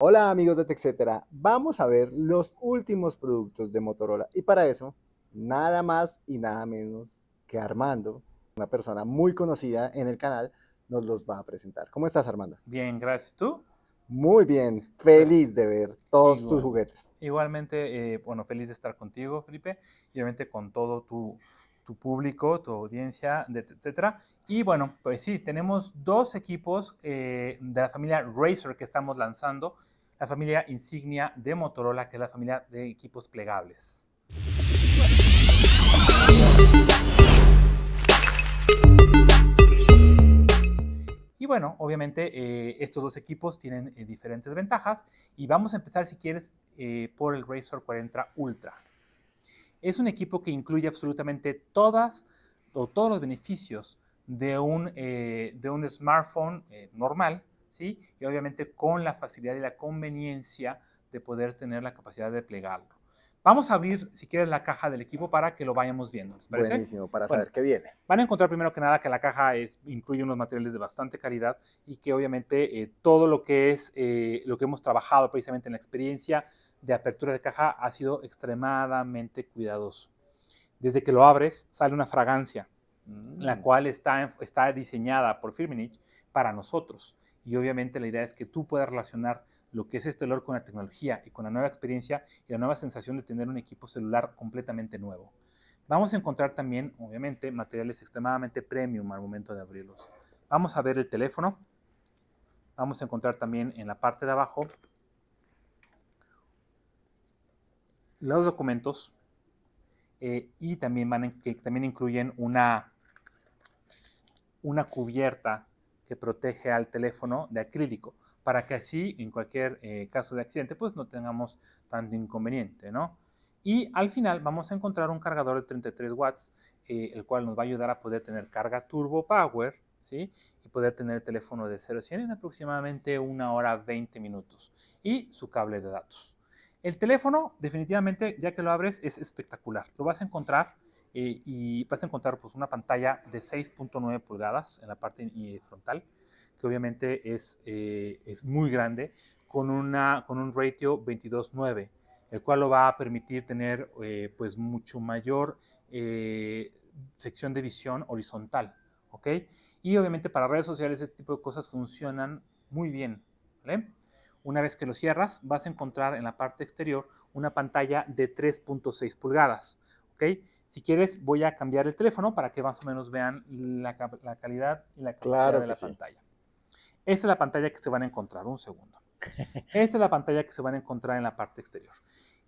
Hola amigos de TechCetera, vamos a ver los últimos productos de Motorola y para eso nada más y nada menos que Armando, una persona muy conocida en el canal, nos los va a presentar. ¿Cómo estás Armando? Bien, gracias. ¿Tú? Muy bien, feliz de ver todos tus juguetes. Igualmente, eh, bueno, feliz de estar contigo, Felipe, y obviamente con todo tu, público, tu audiencia, etcétera. Y bueno, pues sí, tenemos dos equipos eh, de la familia Razer que estamos lanzando la familia insignia de Motorola, que es la familia de equipos plegables. Y bueno, obviamente eh, estos dos equipos tienen eh, diferentes ventajas y vamos a empezar si quieres eh, por el Razer 40 Ultra. Es un equipo que incluye absolutamente todas o todos los beneficios de de un smartphone normal, y obviamente con la facilidad y la conveniencia de poder tener la capacidad de plegarlo. Vamos a abrir, si quieres, la caja del equipo para que lo vayamos viendo. Buenísimo, para saber qué viene. Van a encontrar primero que nada que la caja incluye unos materiales de bastante calidad y que obviamente eh, todo lo que es eh, lo que hemos trabajado precisamente en la experiencia de apertura de caja ha sido extremadamente cuidadoso. Desde que lo abres sale una fragancia, la mm. cual está, diseñada por Firminich para nosotros y obviamente la idea es que tú puedas relacionar lo que es este olor con la tecnología y con la nueva experiencia y la nueva sensación de tener un equipo celular completamente nuevo. Vamos a encontrar también, obviamente, materiales extremadamente premium al momento de abrirlos. Vamos a ver el teléfono. Vamos a encontrar también en la parte de abajo los documentos eh, y también, van que también incluyen una, una cubierta que protege al teléfono de acrílico, para que así en cualquier eh, caso de accidente pues no tengamos tanto inconveniente, ¿no? Y al final vamos a encontrar un cargador de 33 watts, eh, el cual nos va a ayudar a poder tener carga turbo power, ¿sí? Y poder tener el teléfono de 0 a 100 en aproximadamente una hora 20 minutos y su cable de datos. El teléfono, definitivamente, ya que lo abres, es espectacular. Lo vas a encontrar eh, y vas a encontrar pues, una pantalla de 6.9 pulgadas en la parte eh, frontal, que obviamente eh, es, muy grande, con, una, con un ratio 22.9, el cual lo va a permitir tener pues mucho mayor sección de visión horizontal, ¿ok? Y obviamente para redes sociales este tipo de cosas funcionan muy bien, ¿vale? Una vez que lo cierras, vas a encontrar en la parte exterior una pantalla de 3.6 pulgadas, ¿ok? Si quieres, voy a cambiar el teléfono para que más o menos vean la, calidad y la calidad de la pantalla. Esta es la pantalla que se van a encontrar, un segundo. Esta es la pantalla que se van a encontrar en la parte exterior.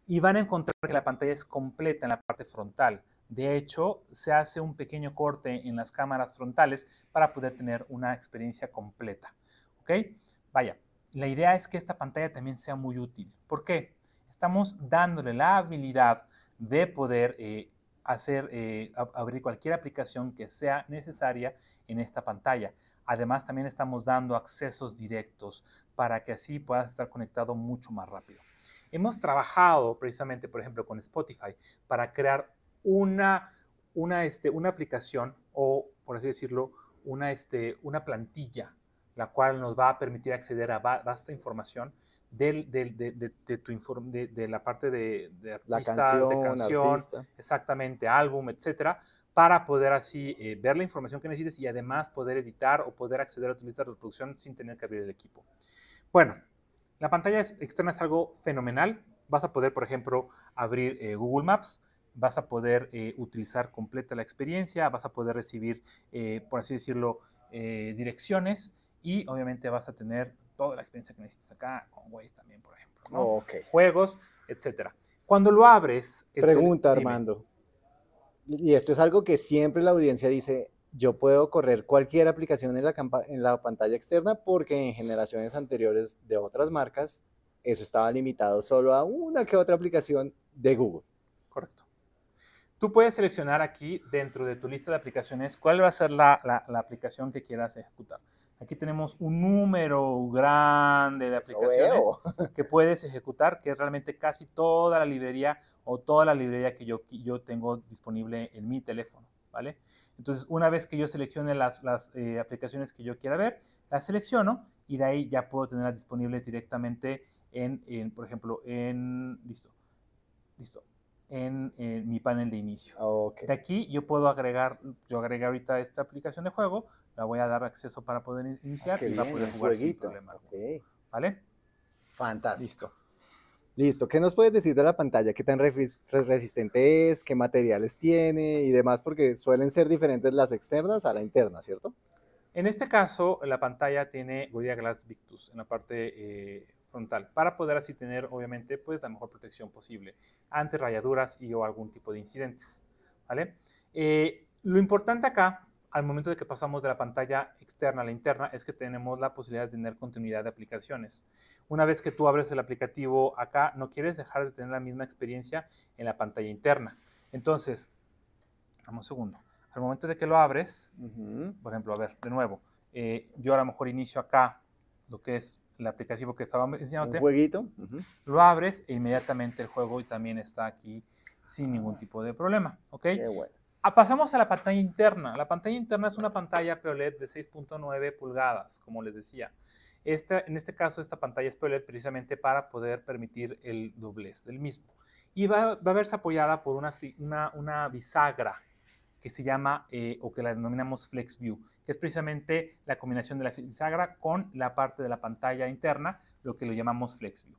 Y van a encontrar que la pantalla es completa en la parte frontal. De hecho, se hace un pequeño corte en las cámaras frontales para poder tener una experiencia completa. ¿Ok? Vaya, la idea es que esta pantalla también sea muy útil. ¿Por qué? Estamos dándole la habilidad de poder eh, hacer, eh, abrir cualquier aplicación que sea necesaria en esta pantalla. Además, también estamos dando accesos directos para que así puedas estar conectado mucho más rápido. Hemos trabajado precisamente, por ejemplo, con Spotify para crear una, este, aplicación o, por así decirlo, una, este, una plantilla, la cual nos va a permitir acceder a vasta información de, tu de, la parte de, artista, la canción, exactamente, álbum, etcétera, para poder así eh, ver la información que necesites y además poder editar o poder acceder a tu lista de reproducción sin tener que abrir el equipo. Bueno, la pantalla externa es algo fenomenal. Vas a poder, por ejemplo, abrir eh, Google Maps, vas a poder eh, utilizar completa la experiencia, vas a poder recibir, por así decirlo, direcciones y obviamente vas a tener toda la experiencia que necesitas acá, con Waze también, por ejemplo. Juegos, etcétera. Cuando lo abres... Pregunta, Armando. Y esto es algo que siempre la audiencia dice, yo puedo correr cualquier aplicación en la, pantalla externa porque en generaciones anteriores de otras marcas eso estaba limitado solo a una que otra aplicación de Google. Correcto. Tú puedes seleccionar aquí dentro de tu lista de aplicaciones cuál va a ser la aplicación que quieras ejecutar. Aquí tenemos un número grande de aplicaciones que puedes ejecutar, que es realmente casi toda la librería o toda la librería que yo, yo tengo disponible en mi teléfono, ¿vale? Entonces, una vez que yo seleccione las, eh, aplicaciones que yo quiera ver, las selecciono y de ahí ya puedo tenerlas disponibles directamente en por ejemplo, en, listo, listo, en mi panel de inicio. Ah, de aquí yo puedo agregar, yo agregué ahorita esta aplicación de juego, la voy a dar acceso para poder iniciar y va a poder jugar sin problema. ¿Vale? Fantástico. Listo. ¿qué nos puedes decir de la pantalla? ¿Qué tan resistente es? ¿Qué materiales tiene? Y demás, porque suelen ser diferentes las externas a la interna, ¿cierto? En este caso, la pantalla tiene Gorilla Glass Victus en la parte eh, frontal para poder así tener obviamente pues la mejor protección posible ante rayaduras y o algún tipo de incidentes. ¿vale? Eh, lo importante acá al momento de que pasamos de la pantalla externa a la interna es que tenemos la posibilidad de tener continuidad de aplicaciones. Una vez que tú abres el aplicativo acá, no quieres dejar de tener la misma experiencia en la pantalla interna. Entonces, vamos un segundo. Al momento de que lo abres, por ejemplo, a ver, de nuevo, eh, yo a lo mejor inicio acá lo que es la aplicativo que estaba enseñándote. Un jueguito. Lo abres e inmediatamente el juego también está aquí sin ningún tipo de problema. ¿Ok? Qué bueno. Ah, pasamos a la pantalla interna. La pantalla interna es una pantalla POLED de 6.9 pulgadas, como les decía. Esta, en este caso, esta pantalla es POLED precisamente para poder permitir el doblez del mismo. Y va, a verse apoyada por una, una, una bisagra que se llama eh, o que la denominamos Flex View, que es precisamente la combinación de la bisagra con la parte de la pantalla interna, lo que lo llamamos Flex View.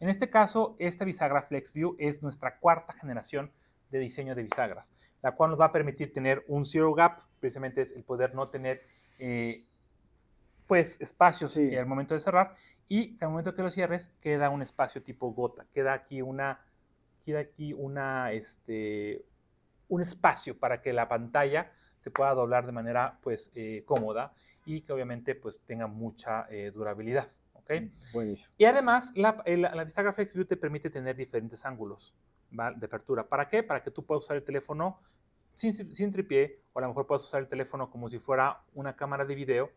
En este caso, esta bisagra Flex View es nuestra cuarta generación de diseño de bisagras, la cual nos va a permitir tener un zero gap, precisamente es el poder no tener eh, pues espacios al momento de cerrar y al momento que lo cierres queda un espacio tipo gota, queda aquí una queda aquí una este un espacio para que la pantalla se pueda doblar de manera pues eh, cómoda y que obviamente pues tenga mucha eh, durabilidad. ¿okay? Mm, y además la, la, la bisagra te permite tener diferentes ángulos de apertura. ¿Para qué? Para que tú puedas usar el teléfono sin, sin, tripié o a lo mejor puedas usar el teléfono como si fuera una cámara de video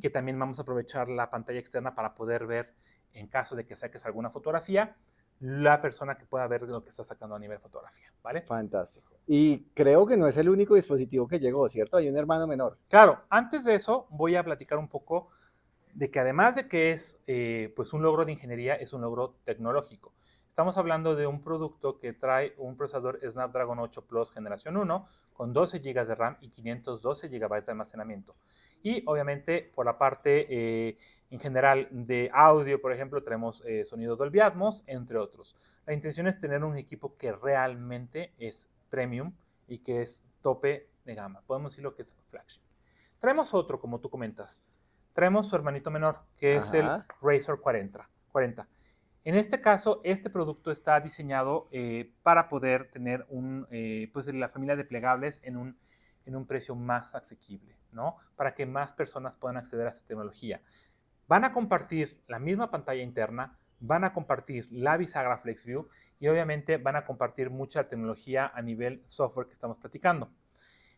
que también vamos a aprovechar la pantalla externa para poder ver en caso de que saques alguna fotografía la persona que pueda ver lo que está sacando a nivel fotografía, ¿vale? Fantástico. Y creo que no es el único dispositivo que llegó, ¿cierto? Hay un hermano menor. Claro, antes de eso voy a platicar un poco de que además de que es eh, pues un logro de ingeniería, es un logro tecnológico. Estamos hablando de un producto que trae un procesador Snapdragon 8 Plus generación 1 con 12 GB de RAM y 512 GB de almacenamiento. Y obviamente por la parte eh, en general de audio, por ejemplo, tenemos eh, sonidos sonido Dolby Atmos, entre otros. La intención es tener un equipo que realmente es premium y que es tope de gama. Podemos decirlo lo que es flagship. Traemos otro, como tú comentas. Traemos su hermanito menor, que es el Razer 40. 40. En este caso, este producto está diseñado eh, para poder tener un, pues, la familia de plegables en un en un precio más asequible, ¿no? Para que más personas puedan acceder a esta tecnología. Van a compartir la misma pantalla interna, van a compartir la bisagra FlexView y obviamente van a compartir mucha tecnología a nivel software que estamos platicando.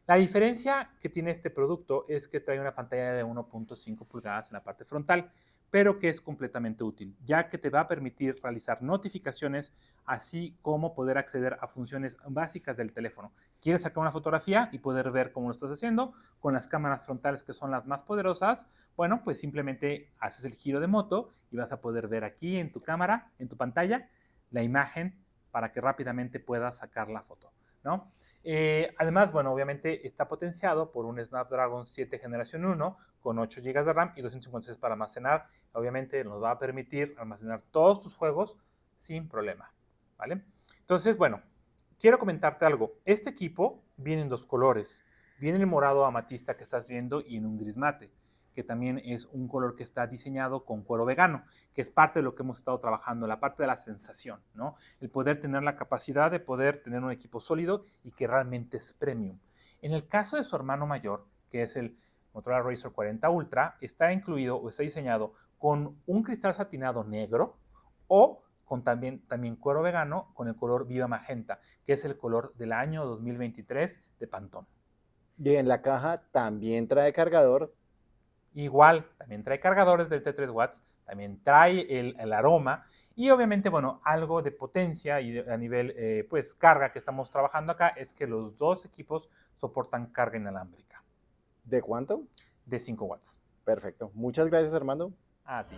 La diferencia que tiene este producto es que trae una pantalla de 1.5 pulgadas en la parte frontal pero que es completamente útil, ya que te va a permitir realizar notificaciones, así como poder acceder a funciones básicas del teléfono. Quieres sacar una fotografía y poder ver cómo lo estás haciendo con las cámaras frontales que son las más poderosas. Bueno, pues simplemente haces el giro de moto y vas a poder ver aquí en tu cámara, en tu pantalla, la imagen para que rápidamente puedas sacar la foto. Eh, además, bueno, obviamente está potenciado por un Snapdragon 7 generación 1 con 8 GB de RAM y 256 para almacenar. Obviamente nos va a permitir almacenar todos tus juegos sin problema, ¿vale? Entonces, bueno, quiero comentarte algo. Este equipo viene en dos colores. Viene el morado amatista que estás viendo y en un gris mate que también es un color que está diseñado con cuero vegano, que es parte de lo que hemos estado trabajando, la parte de la sensación, ¿no? El poder tener la capacidad de poder tener un equipo sólido y que realmente es premium. En el caso de su hermano mayor, que es el Motorola Razr 40 Ultra, está incluido o está diseñado con un cristal satinado negro o con también, también cuero vegano con el color Viva Magenta, que es el color del año 2023 de Pantone. en la caja también trae cargador, Igual, también trae cargadores del T3 watts, también trae el, aroma y obviamente, bueno, algo de potencia y a nivel, eh, pues, carga que estamos trabajando acá es que los dos equipos soportan carga inalámbrica. ¿De cuánto? De 5 watts. Perfecto. Muchas gracias, Armando. A ti.